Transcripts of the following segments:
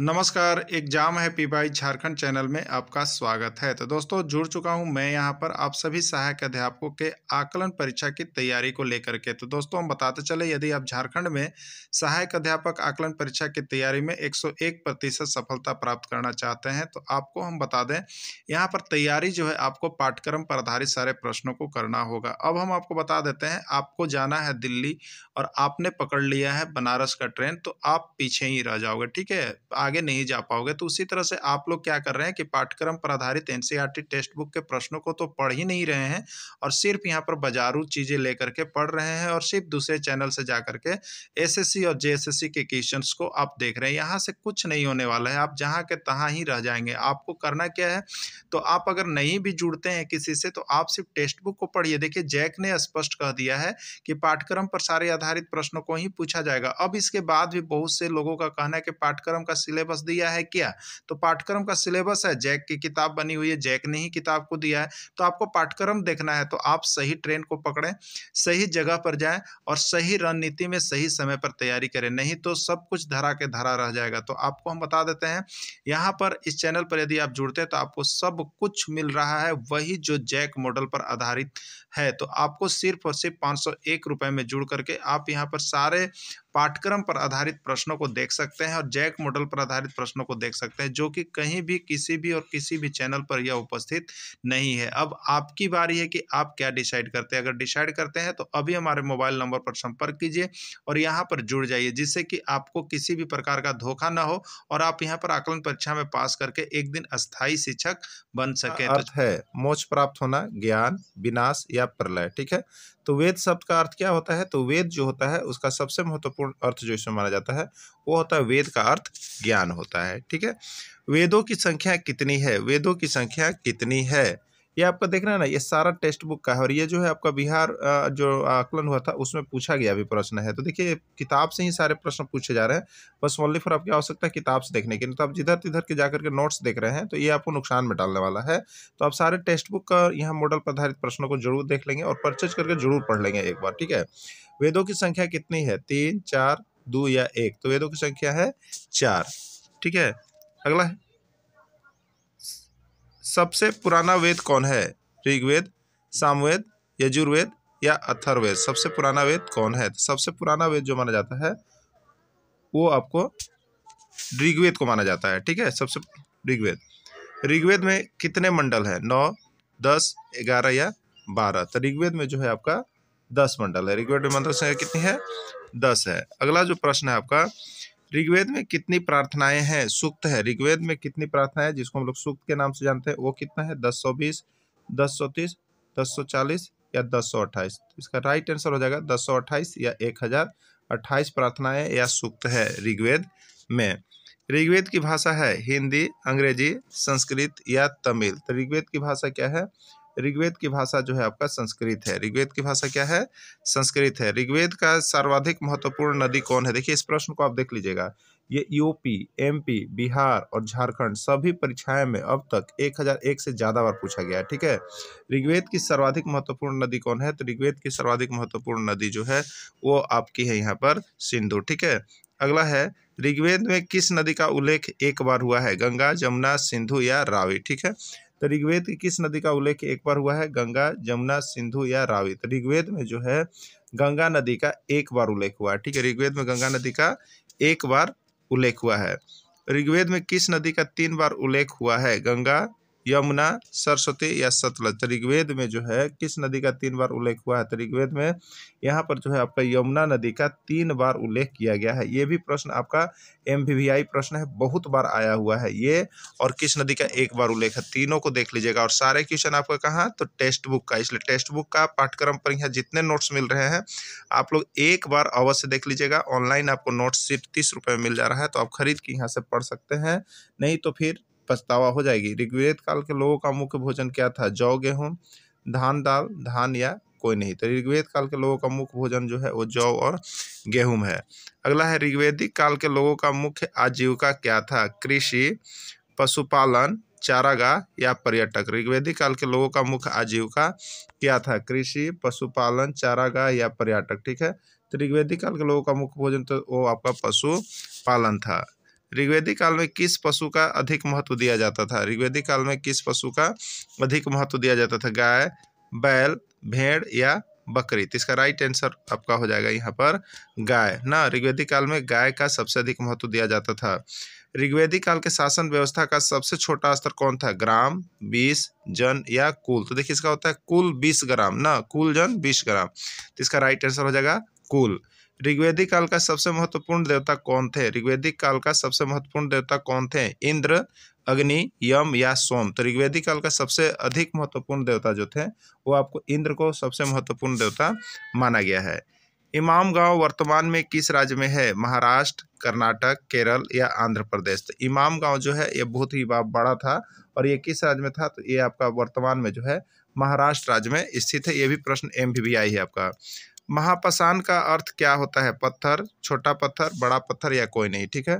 नमस्कार एग्जाम है पीपाई झारखंड चैनल में आपका स्वागत है तो दोस्तों जुड़ चुका हूं मैं यहां पर आप सभी सहायक अध्यापकों के आकलन परीक्षा की तैयारी को लेकर के तो दोस्तों हम बताते चले यदि आप झारखंड में सहायक अध्यापक आकलन परीक्षा की तैयारी में 101 प्रतिशत सफलता प्राप्त करना चाहते हैं तो आपको हम बता दें यहाँ पर तैयारी जो है आपको पाठ्यक्रम पर आधारित सारे प्रश्नों को करना होगा अब हम आपको बता देते हैं आपको जाना है दिल्ली और आपने पकड़ लिया है बनारस का ट्रेन तो आप पीछे ही रह जाओगे ठीक है आगे नहीं जा पाओगे तो उसी तरह से आप लोग क्या कर रहे हैं कि पाठ्यक्रम पर आधारित एन टेक्स्ट बुक के प्रश्नों को तो पढ़ ही नहीं रहे हैं और सिर्फ यहाँ पर बाजारू चीज़ें लेकर के पढ़ रहे हैं और सिर्फ दूसरे चैनल से जा करके एस और जे के क्वेश्चन को आप देख रहे हैं यहाँ से कुछ नहीं होने वाला है आप जहाँ के तहाँ ही रह जाएंगे आपको करना क्या है तो आप अगर नहीं भी जुड़ते हैं किसी से तो आप सिर्फ टेक्स्ट बुक को पढ़िए देखिए जैक ने स्पष्ट कह दिया है कि पाठ्यक्रम पर सारे आधारित प्रश्नों को ही पूछा जाएगा अब इसके बाद भी बहुत से लोगों का कहना है कि पाठ्यक्रम का सिलेबस दिया है क्या तो पाठ्यक्रम का सिलेबस है जैक की किताब बनी हुई है जैक ने ही किताब को दिया है तो आपको पाठ्यक्रम देखना है तो आप सही ट्रेन को पकड़ें सही जगह पर जाएं और सही रणनीति में सही समय पर तैयारी करें नहीं तो सब कुछ धरा के धरा रह जाएगा तो आपको हम बता देते हैं यहाँ पर इस चैनल पर यदि आप जुड़ते हैं तो आपको सब कुछ मिल रहा है वही जो जैक मॉडल पर आधारित है तो आपको सिर्फ और सिर्फ पाँच सौ में जुड़ करके आप यहाँ पर सारे पाठ्यक्रम पर आधारित प्रश्नों को देख सकते हैं और जैक मॉडल पर आधारित प्रश्नों को देख सकते हैं जो कि कहीं भी किसी भी और किसी भी चैनल पर यह उपस्थित नहीं है अब आपकी बारी है कि आप क्या डिसाइड करते हैं अगर डिसाइड करते हैं तो अभी हमारे मोबाइल नंबर पर संपर्क कीजिए और यहाँ पर जुड़ जाइए जिससे कि आपको किसी भी प्रकार का धोखा ना हो और आप यहाँ पर आकलन परीक्षा में पास करके एक दिन अस्थायी शिक्षक बन सके अर्थ है मोक्ष प्राप्त होना ज्ञान विनाश या प्रलय ठीक है तो वेद शब्द का अर्थ क्या होता है तो वेद जो होता है उसका सबसे महत्वपूर्ण अर्थ जो इसमें माना जाता है वो होता है वेद का अर्थ ज्ञान होता है ठीक है वेदों की संख्या कितनी है वेदों की संख्या कितनी है ये आपका देख रहे हैं ना ये सारा टेक्स्ट बुक का है और ये जो है आपका बिहार जो आकलन हुआ था उसमें पूछा गया भी प्रश्न है तो देखिए किताब से ही सारे प्रश्न पूछे जा रहे हैं बस ओनली फॉर आपकी आवश्यकता है किताब से देखने की लिए तो आप जिधर तिधर के जाकर के नोट्स देख रहे हैं तो ये आपको नुकसान में डालने वाला है तो आप सारे टेक्स्ट बुक का यहाँ मॉडल पर आधारित प्रश्नों को जरूर देख लेंगे और परचेज करके जरूर पढ़ लेंगे एक बार ठीक है वेदों की संख्या कितनी है तीन चार दो या एक तो वेदों की संख्या है चार ठीक है अगला है सबसे पुराना वेद कौन है ऋग्वेद सामवेद यजुर्वेद या अथर्वेद सबसे पुराना वेद कौन है सबसे पुराना वेद जो माना जाता है वो आपको ऋग्वेद को माना जाता है ठीक है सबसे ऋग्वेद ऋग्वेद में कितने मंडल हैं नौ दस ग्यारह या बारह तो ऋग्वेद में जो है आपका दस मंडल है ऋग्वेद में मंडल संख्या कितनी है दस है अगला जो प्रश्न है आपका ऋग्वेद में कितनी प्रार्थनाएं हैं सुक्त है ऋग्वेद में कितनी प्रार्थनाएं है जिसको हम लोग सुक्त के नाम से जानते हैं वो कितना है दस सौ बीस दस सौ तीस दस सौ चालीस या दस सौ अट्ठाईस इसका राइट आंसर हो जाएगा दस सौ अट्ठाईस या एक हजार अट्ठाईस प्रार्थनाएं या सुक्त है ऋग्वेद में ऋग्वेद की भाषा है हिंदी अंग्रेजी संस्कृत या तमिल तो ऋग्वेद की भाषा क्या है ऋग्वेद की भाषा जो है आपका संस्कृत है ऋग्वेद की भाषा क्या है संस्कृत है ऋग्वेद का सर्वाधिक महत्वपूर्ण नदी कौन है देखिए इस प्रश्न को आप देख लीजिएगा ये यूपी एमपी बिहार और झारखंड सभी परीक्षाएं में अब तक 1001 से ज़्यादा बार पूछा गया है ठीक है ऋग्वेद की सर्वाधिक महत्वपूर्ण नदी कौन है तो ऋग्वेद की सर्वाधिक महत्वपूर्ण नदी जो है वो आपकी है यहाँ पर सिंधु ठीक है अगला है ऋग्वेद में किस नदी का उल्लेख एक बार हुआ है गंगा जमुना सिंधु या रावी ठीक है तो ऋग्वेद की किस नदी का उल्लेख एक बार हुआ है गंगा जमुना सिंधु या रावित तो ऋग्वेद में जो है गंगा नदी का एक बार उल्लेख हुआ है ठीक है ऋग्वेद में गंगा नदी का एक बार उल्लेख हुआ है ऋग्वेद में किस नदी का तीन बार उल्लेख हुआ है गंगा यमुना सरस्वती या सतलज ऋग्वेद में जो है किस नदी का तीन बार उल्लेख हुआ है तो ऋग्वेद में यहाँ पर जो है आपका यमुना नदी का तीन बार उल्लेख किया गया है ये भी प्रश्न आपका एम प्रश्न है बहुत बार आया हुआ है ये और किस नदी का एक बार उल्लेख है तीनों को देख लीजिएगा और सारे क्वेश्चन आपका कहाँ तो टेक्स्ट बुक का इसलिए टेक्स्ट बुक का पाठ्यक्रम पर यहाँ जितने नोट्स मिल रहे हैं आप लोग एक बार अवश्य देख लीजिएगा ऑनलाइन आपको नोट्स सिर्फ तीस रुपये में मिल जा रहा है तो आप खरीद के यहाँ से पढ़ सकते हैं नहीं तो फिर पछतावा हो जाएगी ऋग्वेद काल के लोगों का मुख्य भोजन क्या था जौ गेहूँ धान दाल धान या कोई नहीं तो ऋग्वेद काल के लोगों का मुख्य भोजन जो है वो जौ और गेहूं है अगला है ऋग्वेदिक काल के लोगों का मुख्य आजीविका क्या था कृषि पशुपालन चारागाह या पर्यटक ऋग्वेदिक काल के लोगों का मुख्य आजीविका क्या था कृषि पशुपालन चारागाह या पर्यटक ठीक है तो ऋग्वेदिक काल के लोगों का मुख्य भोजन तो वो आपका पशुपालन था ऋग्वेदी काल में किस पशु का अधिक महत्व दिया जाता था ऋग्वेदी काल में किस पशु का अधिक महत्व दिया जाता था गाय बैल भेड़ या बकरी तो इसका राइट आंसर आपका हो जाएगा यहाँ पर गाय ना ऋग्वेदी काल में गाय का सबसे अधिक महत्व दिया जाता था ऋग्वेदी काल के शासन व्यवस्था का सबसे छोटा स्तर कौन था ग्राम बीस जन या कुल तो देखिए इसका होता है कुल बीस ग्राम ना कुल जन बीस ग्राम तो इसका राइट आंसर हो जाएगा कुल ऋग्वेदिक काल का सबसे महत्वपूर्ण देवता कौन थे ऋग्वेदिक काल का सबसे महत्वपूर्ण देवता कौन थे इंद्र अग्नि यम या सोम तो ऋग्वेदिक काल का सबसे अधिक महत्वपूर्ण देवता जो थे वो आपको इंद्र को सबसे महत्वपूर्ण देवता माना गया है इमाम गांव वर्तमान में किस राज्य में है महाराष्ट्र कर्नाटक केरल या आंध्र प्रदेश तो इमाम गांव जो है ये बहुत ही बड़ा था और ये किस राज्य में था तो ये आपका वर्तमान में जो है महाराष्ट्र राज्य में स्थित है ये भी प्रश्न एम है आपका महापसान का अर्थ क्या होता है पत्थर छोटा पत्थर बड़ा पत्थर या कोई नहीं ठीक है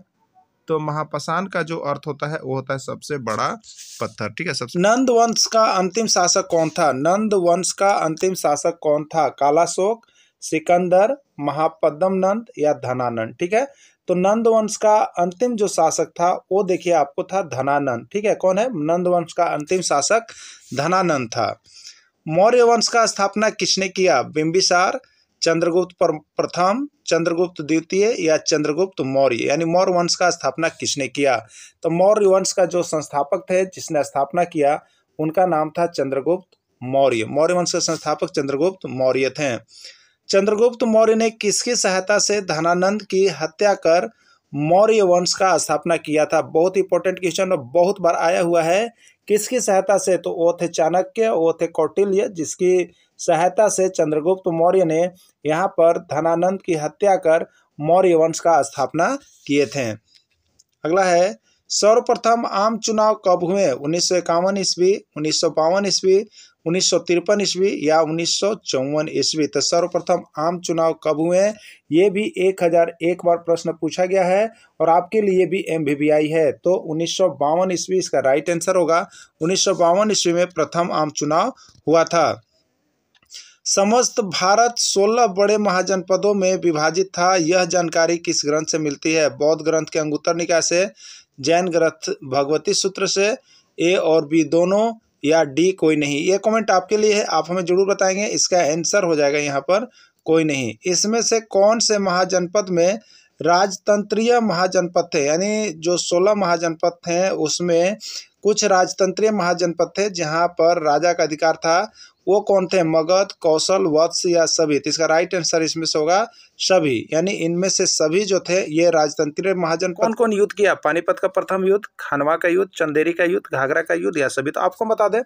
तो महापसान का जो अर्थ होता है वो होता है सबसे बड़ा पत्थर ठीक है सबसे नंद वंश का अंतिम शासक कौन था नंद वंश का अंतिम शासक कौन था कालाशोक सिकंदर महापद्म नंद या धनानंद ठीक है तो नंद वंश का अंतिम जो शासक था वो देखिए आपको था धनानंद ठीक है कौन है नंद वंश का अंतिम शासक धनानंद था मौर्य वंश का स्थापना किसने किया बिम्बिसार चंद्रगुप्त प्रथम चंद्रगुप्त द्वितीय या चंद्रगुप्त मौर्य यानी मौर्य वंश का स्थापना किसने किया तो मौर्य वंश का जो संस्थापक थे जिसने स्थापना किया उनका नाम था चंद्रगुप्त मौर्य मौर्य वंश के संस्थापक चंद्रगुप्त मौर्य थे चंद्रगुप्त मौर्य ने किसकी सहायता से धनानंद की हत्या कर मौर्य वंश का स्थापना किया था बहुत इंपॉर्टेंट क्वेश्चन बहुत बार आया हुआ है किसकी सहायता से तो वो थे चाणक्य वो थे कौटिल्य जिसकी सहायता से चंद्रगुप्त मौर्य ने यहाँ पर धनानंद की हत्या कर मौर्य वंश का स्थापना किए थे अगला है सर्वप्रथम आम चुनाव कब हुए उन्नीस सौ इक्यावन ईस्वी उन्नीस सौ बावन ईस्वी उन्नीस सौ तिरपन ईस्वी या उन्नीस सौ चौवन ईस्वी तो सर्वप्रथम आम चुनाव कब हुए ये भी एक हजार एक बार प्रश्न पूछा गया है और आपके लिए भी एम है तो उन्नीस सौ बावन ईस्वी इसका राइट आंसर होगा उन्नीस सौ बावन ईस्वी में प्रथम आम चुनाव हुआ था समस्त भारत 16 बड़े महाजनपदों में विभाजित था यह जानकारी किस ग्रंथ से मिलती है बौद्ध ग्रंथ के अंगुत्तर निकाय से जैन ग्रंथ भगवती सूत्र से ए और बी दोनों या डी कोई नहीं ये कमेंट आपके लिए है आप हमें जरूर बताएंगे इसका आंसर हो जाएगा यहाँ पर कोई नहीं इसमें से कौन से महाजनपद में राजतंत्रीय महाजनपद थे यानी जो सोलह महाजनपद थे उसमें कुछ राजतंत्रीय महाजनपद थे जहाँ पर राजा का अधिकार था वो कौन थे मगध कौशल वत्स या सभी तो इसका राइट आंसर इसमें से होगा सभी यानी इनमें से सभी जो थे ये राजतंत्रीय महाजन कौन कौन युद्ध किया पानीपत का प्रथम युद्ध खानवा का युद्ध चंदेरी का युद्ध घाघरा का युद्ध या सभी तो आपको बता दें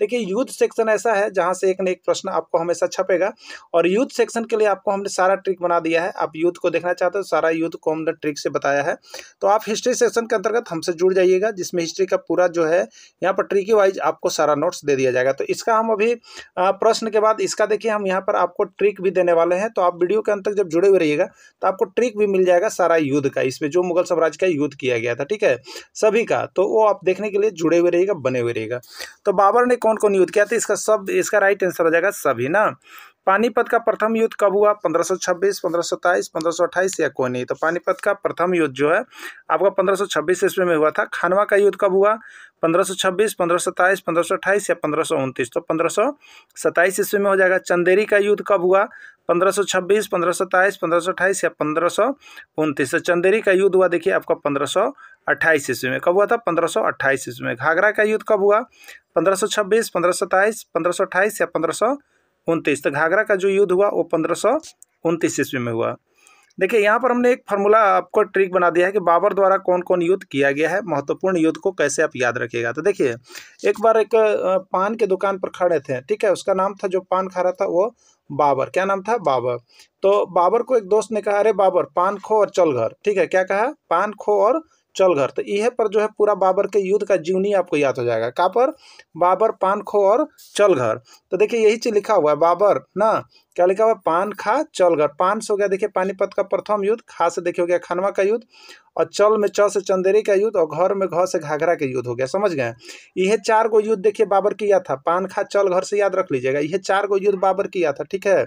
देखिए युद्ध सेक्शन ऐसा है जहाँ से एक न एक प्रश्न आपको हमेशा छपेगा और युद्ध सेक्शन के लिए आपको हमने सारा ट्रिक बना दिया है आप युद्ध को देखना चाहते हो सारा युद्ध को हमने ट्रिक से बताया है तो आप हिस्ट्री सेक्शन के अंतर्गत हमसे जुड़ जाइएगा जिसमें हिस्ट्री का पूरा जो है यहाँ पर ट्रिकी वाइज आपको सारा नोट्स दे दिया जाएगा तो इसका हम अभी प्रश्न के बाद इसका देखिए हम यहाँ पर आपको ट्रिक भी देने वाले हैं तो आप वीडियो के अंतर्गत जब जुड़े हुए रहिएगा तो आपको ट्रिक भी मिल जाएगा सारा युद्ध का इसमें जो मुगल साम्राज्य का युद्ध किया गया था ठीक है सभी का तो वो आप देखने के लिए जुड़े हुए रहिएगा बने हुए रहिएगा तो बाबर ने कौन कौन युद्ध किया था इसका सब इसका राइट आंसर हो जाएगा सभी ना पानीपत का प्रथम युद्ध कब हुआ 1526, 1527, 1528 या कोई नहीं तो पानीपत का प्रथम युद्ध जो है आपका 1526 ईस्वी में हुआ था खानवा का युद्ध कब हुआ 1526, 1527, 1528 या पंद्रह तो पंद्रह ईस्वी में हो जाएगा चंदेरी का युद्ध कब हुआ पंद्रह सौ छब्बीस पंद्रह पंद्रह सौ या पंद्रह सौ उनतीस चंदेरी का युद्ध हुआ देखिए आपका पंद्रह सौ अट्ठाईस ईस्वी में कब हुआ था पंद्रह सौ अट्ठाईस ईस्वी में घाघरा का युद्ध कब हुआ पंद्रह सौ छब्बीस पंद्रह सौ सत्ताईस पंद्रह सौ अट्ठाईस या पंद्रह सौ उनतीस तो घाघरा का जो युद्ध हुआ वो पंद्रह सौ उनतीस ईस्वी में हुआ देखिए यहाँ पर हमने एक फार्मूला आपको ट्रिक बना दिया है कि बाबर द्वारा कौन कौन युद्ध किया गया है महत्वपूर्ण युद्ध को कैसे आप याद रखिएगा तो देखिए एक बार एक पान के दुकान पर खड़े थे ठीक है उसका नाम था जो पान खा रहा था वो बाबर क्या नाम था बाबर तो बाबर को एक दोस्त ने कहा अरे बाबर पान खो और चल घर ठीक है क्या कहा पान खो और चल घर तो यह पर जो है पूरा बाबर के युद्ध का जीवनी आपको याद हो जाएगा कहाँ पर बाबर पान खो और चल घर तो देखिए यही चीज़ लिखा हुआ है बाबर ना क्या लिखा हुआ पान खा चलगढ़ से हो गया देखिए पानीपत का प्रथम युद्ध खा से देखिए हो गया खनवा का युद्ध और चल में चल से चंदेरी का युद्ध और घर में घर से घाघरा का युद्ध हो गया समझ गए यह चार गो युद्ध देखिए बाबर किया था पान खा चल घर से याद रख लीजिएगा यह चार गो युद्ध बाबर किया था ठीक है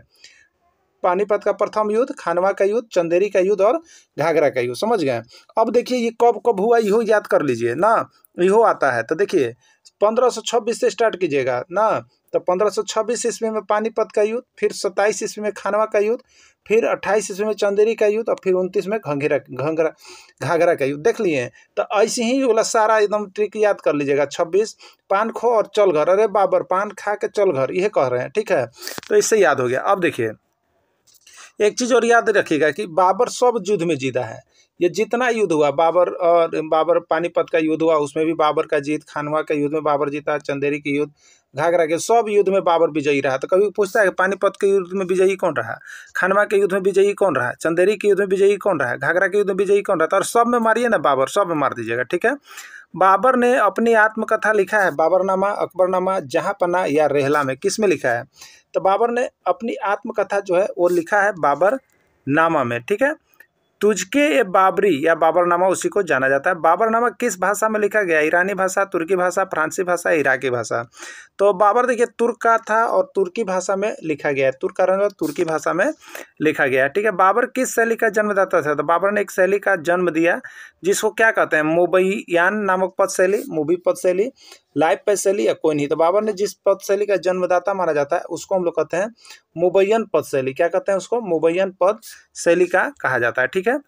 पानीपत का प्रथम युद्ध खानवा का युद्ध चंदेरी का युद्ध और घाघरा का युद्ध समझ गए अब देखिए ये कब कब हुआ यो याद कर लीजिए ना यो आता है तो देखिए पंद्रह सौ छब्बीस से स्टार्ट कीजिएगा ना तो पंद्रह सौ छब्बीस ईस्वी में पानीपत का युद्ध फिर सत्ताईस ईस्वी में खानवा का युद्ध फिर अट्ठाईस ईस्वी में चंदेरी का युद्ध और फिर उनतीस में घंघेरा घंघरा घाघरा का युद्ध देख लिए तो ऐसे ही वाला सारा एकदम ट्रिक याद कर लीजिएगा छब्बीस पान खो और चल घर अरे बाबर पान खा के चल घर ये कह रहे हैं ठीक है तो इससे याद हो गया अब देखिए एक चीज़ और याद रखिएगा कि बाबर सब युद्ध में जीता है ये जितना युद्ध हुआ बाबर और बाबर पानीपत का युद्ध हुआ उसमें भी बाबर का जीत खानवा का युद्ध में बाबर जीता चंदेरी का युद्ध घाघरा के सब युद्ध में बाबर विजयी रहा तो कभी पूछता है पानीपत के युद्ध में विजयी कौन रहा खानवा के युद्ध में विजयी कौन रहा चंदेरी के युद्ध में विजयी कौन रहा घाघरा के युद्ध में विजयी कौन रहा था तो और सब में मारिए ना बाबर सब में मार दीजिएगा ठीक है बाबर ने अपनी आत्मकथा लिखा है बाबरनामा अकबरनामा जहाँ पना या रेहला में किस में लिखा है तो बाबर ने अपनी आत्मकथा जो है वो लिखा है बाबर नामा में ठीक है तुझके ये बाबरी या बाबरनामा उसी को जाना जाता है बाबरनामा किस भाषा में लिखा गया ईरानी भाषा तुर्की भाषा फ्रांसी भाषा इराकी भाषा तो बाबर देखिए तुर्क का था और तुर्की भाषा में लिखा गया है तुर्क का रंग तुर्की भाषा में लिखा गया है ठीक है बाबर किस शैली का जन्मदाता था तो बाबर ने एक शैली का जन्म दिया जिसको क्या कहते हैं मुबैयान नामक पद शैली मोबी पद शैली लाइव पद शैली या कोई नहीं तो बाबर ने जिस पद शैली का जन्मदाता माना जाता है उसको हम लोग कहते हैं मुबैन पद शैली क्या कहते हैं उसको मुबैन पद शैली का कहा जाता है ठीक है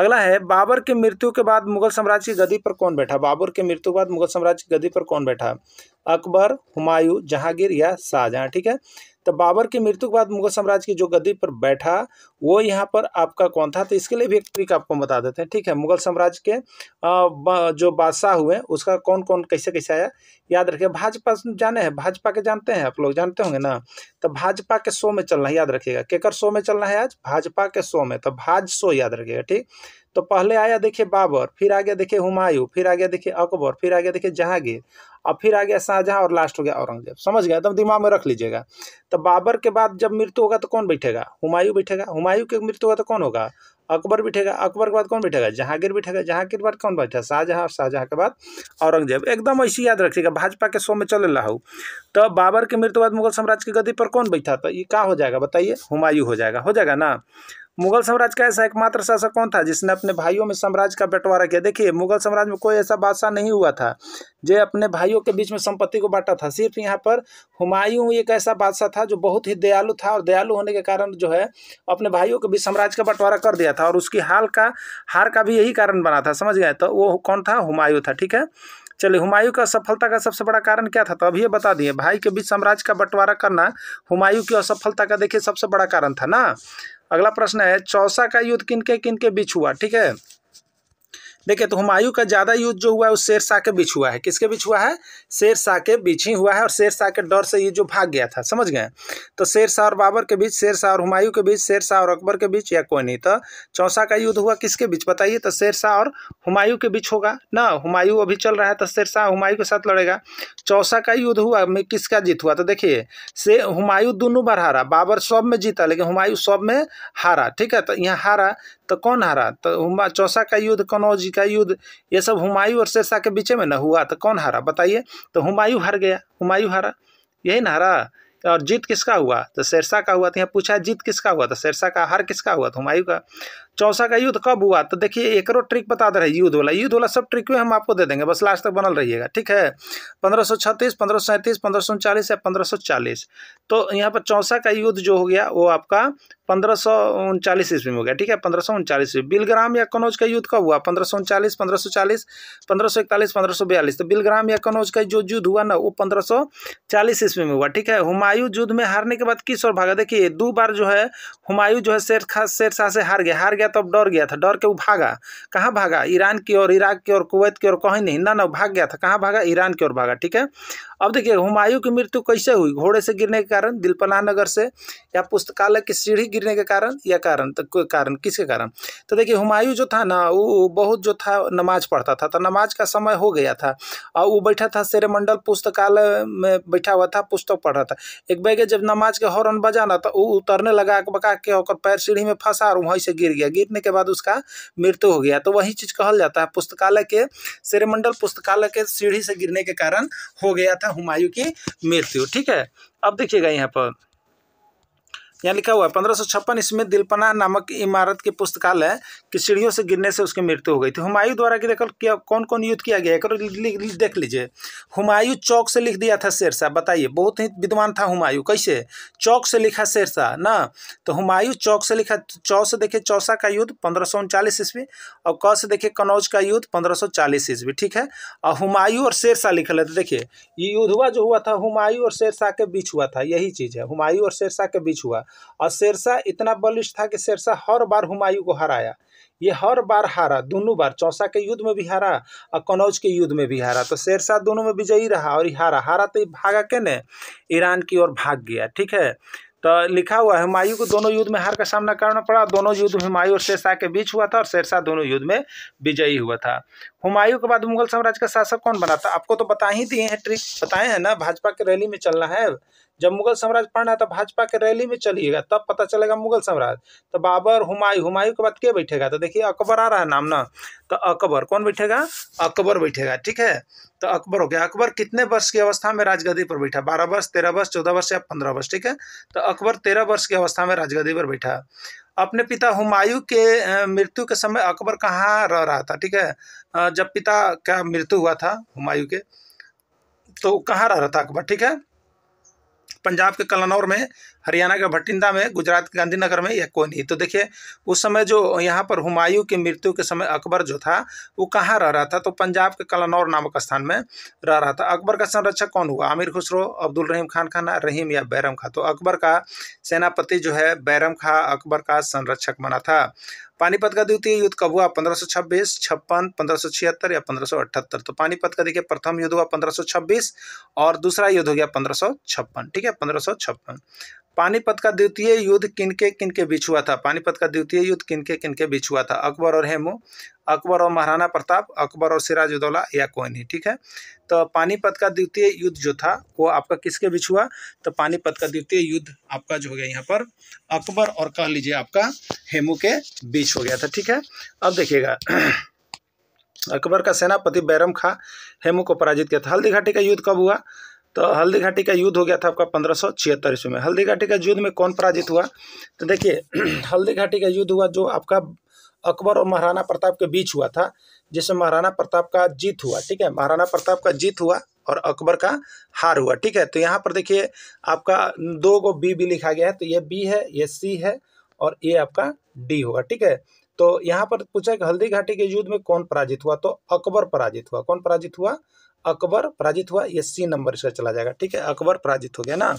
अगला है बाबर की मृत्यु के बाद मुगल साम्राज्य की गद्दी पर कौन बैठा बाबर की मृत्यु के बाद मुगल साम्राज्य की गद्दी पर कौन बैठा अकबर हुमायूं जहांगीर या शाहजहां ठीक है तो बाबर की मृत्यु के बाद मुगल साम्राज्य की जो गद्दी पर बैठा वो यहाँ पर आपका कौन था तो इसके लिए भी एक ट्रिक आपको बता देते हैं ठीक है मुगल साम्राज्य के जो बादशाह हुए उसका कौन कौन कैसे कैसे आया याद रखिए भाजपा जाने हैं भाजपा के जानते हैं आप लोग जानते होंगे ना तो भाजपा के शो में चलना है याद रखिएगा केकर शो में चलना है आज भाजपा के शो में तो भाज शो याद रखिएगा ठीक तो पहले आया देखे बाबर फिर आ गया देखिए हुमायूं फिर आ गया देखिए अकबर फिर आ गया देखिए जहांगीर और फिर आ गया शाहजहाँ और लास्ट हो गया औरंगजेब समझ गया एकदम दिमाग में रख लीजिएगा तो बाबर के बाद जब मृत्यु होगा तो कौन बैठेगा हुमायूं बैठेगा हुमायूं के मृत्यु होगा तो कौन होगा अकबर बैठेगा अकबर के बाद कौन बैठेगा जहांगीर बैठेगा जहांगीर के बाद कौन बैठेगा शाहजहां और शाहजहां के बाद औरंगजेब एकदम ऐसे याद रखिएगा भाजपा के शो में चले रहा तो बाबर के मृत्यु बाद मुगल साम्राज्य की गद्दी पर कौन बैठा था तो ये क्या हो जाएगा बताइए हुमायूं हो जाएगा हो जाएगा ना मुगल साम्राज्य का ऐसा एकमात्र शासक कौन था जिसने अपने भाइयों में साम्राज्य का बंटवारा किया देखिए मुगल साम्राज्य में कोई ऐसा बादशाह नहीं हुआ था जो अपने भाइयों के बीच में संपत्ति को बांटा था सिर्फ यहाँ पर हुमायूं एक ऐसा बादशाह था जो बहुत ही दयालु था और दयालु होने के कारण जो है अपने भाइयों के बीच साम्राज्य का बंटवारा कर दिया था और उसकी हाल का हार का भी यही कारण बना था समझ गए तो वो कौन था हुमायूं था ठीक है चलिए हुमायूं का सफलता का सबसे बड़ा कारण क्या था तो अभी ये बता दिए भाई के बीच साम्राज्य का बंटवारा करना हुमायूं की असफलता का देखिए सबसे बड़ा कारण था ना अगला प्रश्न है चौसा का युद्ध किनके किनके बीच हुआ ठीक है देखिए तो हुमायूं का ज़्यादा युद्ध जो हुआ है वो शेर शाह के बीच हुआ है किसके बीच हुआ है शेर शाह के बीच ही हुआ है और शेर शाह के डर से ये जो भाग गया था समझ गए तो शेर शाह और बाबर के बीच शेर शाह और हुमायूं के बीच शेर शाह और अकबर के बीच या कोई नहीं तो चौसा का युद्ध हुआ किसके बीच बताइए तो शेर शाह और हुमायूं के बीच होगा ना हुमायूं अभी चल रहा है तो शेर शाह हुमायूं के साथ लड़ेगा चौसा का युद्ध हुआ में किसका जीत हुआ तो देखिए से हुमायूं दोनों बार हारा बाबर सब में जीता लेकिन हुमायूं सब में हारा ठीक है तो यहाँ हारा तो कौन हारा तो चौसा का युद्ध कौन जी का युद्ध ये सब हुमायूं और शेरशाह के बीच में न हुआ तो कौन हारा बताइए तो हुमायूं हार गया हुमायूं हारा यही ना हारा और जीत किसका हुआ तो शेरशाह का हुआ तो यहाँ पूछा जीत किसका हुआ तो शेरशाह का हार किसका हुआ तो हुमायूं का चौसा का युद्ध कब हुआ तो देखिए एक और ट्रिक बता दे रहे युद्ध वाला युद्ध वाला सब ट्रिक में हम आपको दे देंगे बस लास्ट तक बनल रहिएगा ठीक है पंद्रह सौ छत्तीस पंद्रह सौ सैंतीस पंद्रह सौ या पंद्रह चालीस तो यहाँ पर चौसा का युद्ध जो हो गया वो आपका पंद्रह सौ उनचालीस ईस्वी में हो गया ठीक है पंद्रह सौ उनचालीस ईस्वी बिलग्राम या कनौज का युद्ध कब हुआ पंद्रह सौ उनचालीस पंद्रह सौ चालीस पंद्रह सौ इकतालीस पंद्रह सौ बयालीस तो बिलग्राम या कनौज का जो युद्ध हुआ ना वो पंद्रह सौ चालीस ईस्वी में हुआ ठीक है हुमायूं युद्ध में हारने के बाद किस और भागा देखिए दो बार जो है हुमायूं जो है शेर खास शेर शाह से हार गया हार गया तो अब डर गया था डर के वो भागा कहाँ भागा ईरान की ओर इराक की ओर कुवैत की ओर कहीं नहीं ना ना भाग गया था कहाँ भागा ईरान की ओर भागा ठीक है अब देखिए हुमायूं की मृत्यु कैसे हुई घोड़े से गिरने के कारण दिलपना नगर से या पुस्तकालय की सीढ़ी गिरने के कारण या कारण तो कारण किसके कारण तो देखिए हुमायूं जो था ना वो बहुत जो था नमाज पढ़ता था तो नमाज का समय हो गया था और वो बैठा था शेरमंडल पुस्तकालय में बैठा हुआ था पुस्तक पढ़ रहा था एक बैगे जब नमाज के हॉर्न बजाना तो वो उतरने लगा बका के होकर पैर सीढ़ी में फंसा और वहीं से गिर गया गिरने के बाद उसका मृत्यु हो गया तो वही चीज़ कहा जाता है पुस्तकालय के श्रीमंडल पुस्तकालय के सीढ़ी से गिरने के कारण हो गया था हुमायूं की मृत्यु ठीक है अब देखिएगा यहाँ पर यहाँ लिखा हुआ है पंद्रह सौ छप्पन इसमें दिलपना नामक इमारत के पुस्तकालय की सीढ़ियों से गिरने से उसकी मृत्यु हो गई थी हुमायूं द्वारा की देखो क्या कौन कौन युद्ध किया गया है देख लीजिए हुमायूं चौक से लिख दिया था शेरशाह बताइए बहुत ही विद्वान था हुमायूं कैसे चौक से लिखा शेरशाह न तो हुमायूं चौक से लिखा चौ से देखिए चौसा का युद्ध पंद्रह सौ उनचालीस ईस्वी और क से देखिए कनौज का युद्ध पंद्रह सौ चालीस ईस्वी ठीक है और हुमायूं और शेरशाह लिखल है देखिए ये युद्ध हुआ जो हुआ था हुमायूं और शेरशाह के बीच हुआ था यही चीज़ है हुमायूं और शेरशाह के बीच हुआ और शेरशाह इतना बलिष्ठ था कि शेरशाह हर बार हुमायूं को हराया ये हर बार हारा दोनों बार चौसा के युद्ध में भी हारा और कनौज के युद्ध में भी हारा तो शेरशाह दोनों में विजयी रहा और हारा हारा तो भागा के ने ईरान की ओर भाग गया ठीक है तो लिखा हुआ है हुमायूं को दोनों युद्ध में हार का सामना करना पड़ा दोनों युद्ध हुमायूं और शेरशाह के बीच हुआ था और शेरशाह दोनों युद्ध में विजयी हुआ था हुमायूं के बाद मुगल साम्राज्य का शासक कौन बना था आपको तो बता ही दिए हैं ट्रिक बताए हैं ना भाजपा के रैली में चलना है जब मुगल साम्राज्य पढ़ना तो भाजपा के रैली में चलिएगा तब पता चलेगा मुगल साम्राज्य तो बाबर हुमायूं हुमायूं के बाद क्या बैठेगा तो देखिए अकबर आ रहा है नाम ना तो अकबर कौन बैठेगा अकबर बैठेगा ठीक है तो अकबर हो गया अकबर कितने वर्ष की अवस्था में राजगद्दी पर बैठा बारह वर्ष तेरह वर्ष चौदह वर्ष या पंद्रह वर्ष ठीक है तो अकबर तेरह वर्ष की अवस्था में राजगद्दी पर बैठा अपने पिता हुमायूं के मृत्यु के समय अकबर कहाँ रह रहा था ठीक है जब पिता का मृत्यु हुआ था हुमायूं के तो कहाँ रह रहा था अकबर ठीक है पंजाब के कलानौर में हरियाणा के भटिंडा में गुजरात के गांधीनगर में यह कोई नहीं तो देखिए उस समय जो यहाँ पर हुमायूं की मृत्यु के समय अकबर जो था वो कहाँ रह रहा था तो पंजाब के कलानौर नामक स्थान में रह रहा था अकबर का संरक्षक कौन हुआ आमिर खुसरो अब्दुल रहीम खान खाना रहीम या बैरम खा तो अकबर का सेनापति जो है बैरम खा अकबर का संरक्षक बना था पानीपत का द्वितीय युद्ध कब हुआ पंद्रह सौ छब्बीस छप्पन पंद्रह सौ छिहत्तर या पंद्रह सौ अठहत्तर तो पानीपत का देखिए प्रथम युद्ध हुआ पंद्रह सौ छब्बीस और दूसरा युद्ध हो गया पंद्रह सौ छप्पन ठीक है पंद्रह सौ छप्पन पानीपत का द्वितीय युद्ध किनके किनके बीच हुआ था पानीपत का द्वितीय युद्ध किनके किनके बीच हुआ था अकबर और हेमू अकबर और महाराणा प्रताप अकबर और सिराजुद्दौला या कोई नहीं ठीक है तो पानीपत का द्वितीय युद्ध जो था वो आपका किसके बीच हुआ तो पानीपत का द्वितीय युद्ध आपका जो हो गया यहाँ पर अकबर और कह लीजिए आपका हेमू के बीच हो गया था ठीक है अब देखिएगा अकबर का सेनापति बैरम खा हेमू को पराजित किया था हल्दी घाटी का युद्ध कब हुआ तो हल्दी घाटी का युद्ध हो गया था आपका पंद्रह सौ छिहत्तर ईस्वी में हल्दी घाटी का युद्ध में कौन पराजित हुआ तो देखिए हल्दी घाटी का युद्ध हुआ जो आपका अकबर और महाराणा प्रताप के बीच हुआ था जिसमें महाराणा प्रताप का जीत हुआ ठीक है महाराणा प्रताप का जीत हुआ और अकबर का हार हुआ ठीक है तो यहाँ पर देखिए आपका दो गो बी भी लिखा गया है तो ये बी है ये सी है और ये आपका डी होगा ठीक है तो यहाँ पर पूछा कि हल्दी घाटी के युद्ध में कौन पराजित हुआ तो अकबर पराजित हुआ कौन पराजित हुआ अकबर पराजित हुआ ये सी नंबर इसका चला जाएगा ठीक है अकबर पराजित हो गया ना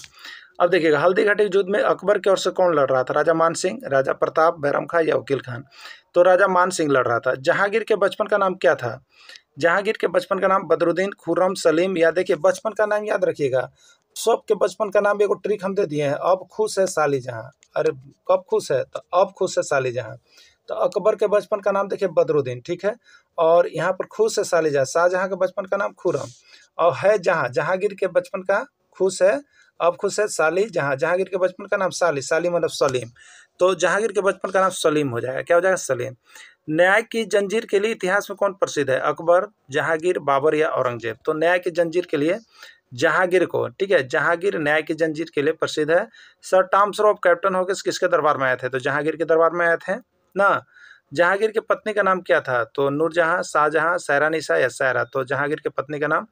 अब देखिएगा हल्दी घाटी युद्ध में अकबर की ओर से कौन लड़ रहा था राजा मान सिंह राजा प्रताप बैरम खां या वकील खान तो राजा मान सिंह लड़ रहा था जहांगीर के बचपन का नाम क्या था जहांगीर के बचपन का नाम बदरुद्दीन खुर्रम सलीम या देखिए बचपन का नाम याद रखिएगा सब के बचपन का नाम एक ट्रिक हम दे दिए हैं अब खुश है साली जहाँ अरे कब खुश है तो अब खुश है साली जहाँ तो अकबर के बचपन का नाम देखिए बदरुद्दीन ठीक है और यहाँ पर खुश है शालिजा शाहजहाँ के बचपन का नाम खुरम और है जहाँ जहांगीर के बचपन का खुश है अब खुश है साली जहाँ जहांगीर के बचपन का नाम साली साली मतलब सलीम तो जहांगीर के बचपन का नाम सलीम हो जाएगा क्या हो जाएगा सलीम न्याय की जंजीर के लिए इतिहास में कौन प्रसिद्ध है अकबर जहांगीर बाबर या औरंगजेब तो न्याय की जंजीर के लिए जहांगीर को ठीक है जहांगीर न्याय की जंजीर के लिए प्रसिद्ध है सर टॉम्सरो रॉफ कैप्टन होकर किसके दरबार में आए थे तो जहांगीर के दरबार में आए थे ना जहांगीर के पत्नी का नाम क्या था तो नूरजहाँ शाहजहाँ सैरानिशा या सैरा तो जहांगीर के पत्नी का नाम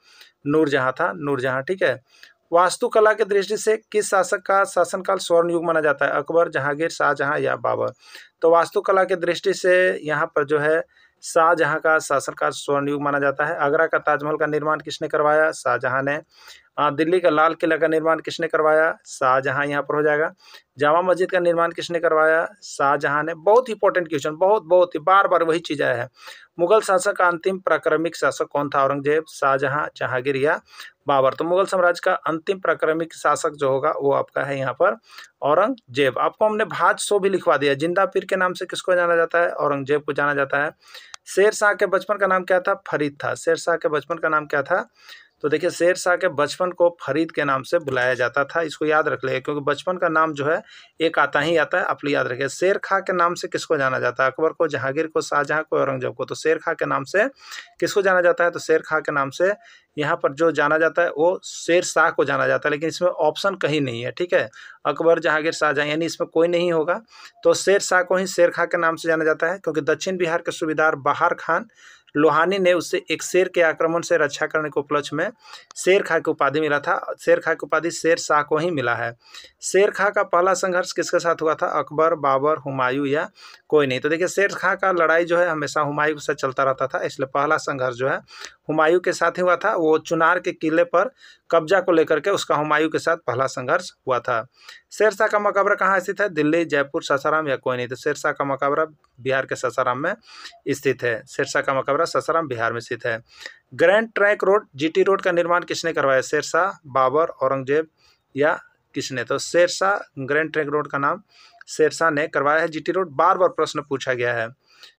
नूरजहाँ था नूरजहाँ ठीक है वास्तुकला के दृष्टि से किस शासक का शासनकाल स्वर्ण युग माना जाता है अकबर जहांगीर शाहजहाँ या बाबर तो वास्तुकला के दृष्टि से यहाँ पर जो है शाहजहाँ का शासनकाल स्वर्ण युग माना जाता है आगरा का ताजमहल का निर्माण किसने करवाया शाहजहाँ ने हाँ दिल्ली का लाल किला का निर्माण किसने करवाया शाहजहाँ यहाँ पर हो जाएगा जामा मस्जिद का निर्माण किसने करवाया शाहजहाँ ने बहुत इंपॉर्टेंट क्वेश्चन बहुत बहुत ही बार बार वही चीज़ आया है मुगल शासक का अंतिम प्राक्रमिक शासक कौन था औरंगजेब शाहजहाँ जहांगीर या बाबर तो मुगल साम्राज्य का अंतिम प्राक्रमिक शासक जो होगा वो आपका है यहाँ पर औरंगजेब आपको हमने भाज सो भी लिखवा दिया जिंदा पीर के नाम से किसको जाना जाता है औरंगजेब को जाना जाता है शेर शाह के बचपन का नाम क्या था फरीद था शेर शाह के बचपन का नाम क्या था तो देखिए शेर शाह के बचपन को फरीद के नाम से बुलाया जाता था इसको याद रख लेगा क्योंकि बचपन का नाम जो है एक आता ही आता है आप लोग याद रखिए शेर खां के नाम से किसको जाना जाता है अकबर को जहांगीर को शाहजहाँ को औरंगजेब को तो शेर खां के नाम से किसको जाना जाता है तो शेर खां के नाम से यहाँ पर जो जाना जाता है वो शेर शाह को जाना जाता है लेकिन इसमें ऑप्शन कहीं नहीं है ठीक है अकबर जहांगीर शाहजहाँ यानी इसमें कोई नहीं होगा तो शेर शाह को ही शेर खां के नाम से जाना जाता है क्योंकि दक्षिण बिहार के सूबेदार बहार खान लोहानी ने उससे एक शेर के आक्रमण से रक्षा करने को उपलक्ष्य में शेर खां की उपाधि मिला था शेर खां की उपाधि शेर शाह को ही मिला है शेर खां का पहला संघर्ष किसके साथ हुआ था अकबर बाबर हुमायूं या कोई नहीं तो देखिए शेर खां का लड़ाई जो है हमेशा हुमायूं के साथ चलता रहता था इसलिए पहला संघर्ष जो है हुमायूं के साथ ही हुआ था वो चुनार के किले पर कब्जा को लेकर के उसका हुमायूं के साथ पहला संघर्ष हुआ था शेरशाह का मकबरा कहाँ स्थित है दिल्ली जयपुर सासाराम या कोई नहीं तो शेरशाह का मकबरा बिहार के ससाराम में स्थित है सिरसा का मकबरा सासाराम बिहार में स्थित है grand trunk road GT road का निर्माण किसने करवाया शेरशाह बाबर औरंगजेब या किसने तो शेरशाह ग्रैंड ट्रैक रोड का नाम शेरशाह ने करवाया है जी रोड बार बार प्रश्न पूछा गया है